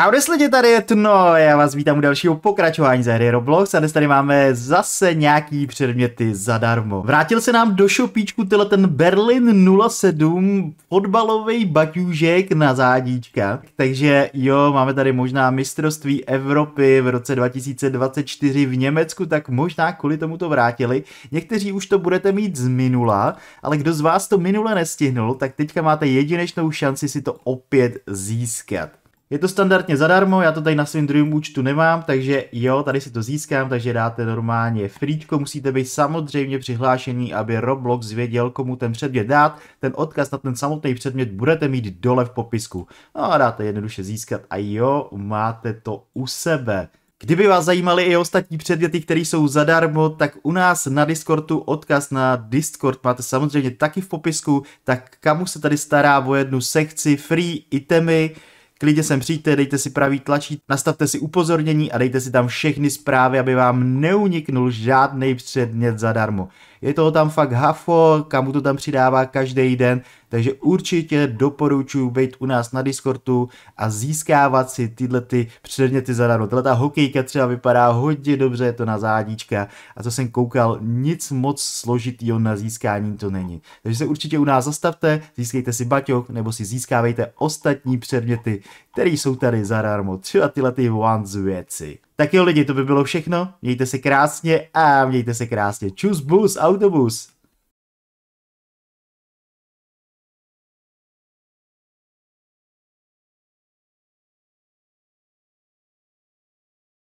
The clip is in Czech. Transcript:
Čau, lidi, tady je Tno, já vás vítám u dalšího pokračování z hry Roblox a dnes tady máme zase nějaký předměty zadarmo. Vrátil se nám do šopíčku tyhle ten Berlin 07 fotbalový baťůžek na zádíčka. Takže jo, máme tady možná mistrovství Evropy v roce 2024 v Německu, tak možná kvůli tomu to vrátili. Někteří už to budete mít z minula, ale kdo z vás to minule nestihnul, tak teďka máte jedinečnou šanci si to opět získat. Je to standardně zadarmo, já to tady na svém druhém účtu nemám, takže jo, tady si to získám, takže dáte normálně frýčko, musíte být samozřejmě přihlášení, aby Roblox věděl, komu ten předmět dát, ten odkaz na ten samotný předmět budete mít dole v popisku. No a dáte jednoduše získat a jo, máte to u sebe. Kdyby vás zajímaly i ostatní předměty, které jsou zadarmo, tak u nás na Discordu odkaz na Discord máte samozřejmě taky v popisku, tak kamu se tady stará o jednu sekci free itemy, Klidně sem přijďte, dejte si pravý tlačít, nastavte si upozornění a dejte si tam všechny zprávy, aby vám neuniknul žádný předmět zadarmo. Je toho tam fakt hafo, kamu to tam přidává každý den, takže určitě doporučuji být u nás na Discordu a získávat si tyhle ty předměty zadarmo. Tato ta hokejka třeba vypadá hodně dobře, je to na zádička a co jsem koukal, nic moc složitýho na získání to není. Takže se určitě u nás zastavte, získejte si baťok nebo si získávejte ostatní předměty které jsou tady zadarmo. Třeba tyhle ty ones věci. Tak jo lidi, to by bylo všechno. Mějte se krásně a mějte se krásně. Čus bus, autobus.